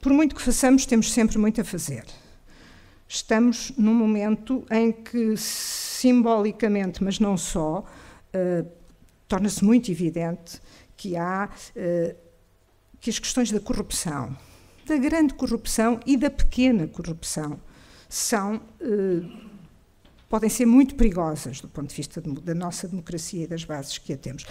Por muito que façamos, temos sempre muito a fazer. Estamos num momento em que, simbolicamente, mas não só, eh, torna-se muito evidente que há eh, que as questões da corrupção, da grande corrupção e da pequena corrupção, são eh, podem ser muito perigosas do ponto de vista da nossa democracia e das bases que a temos.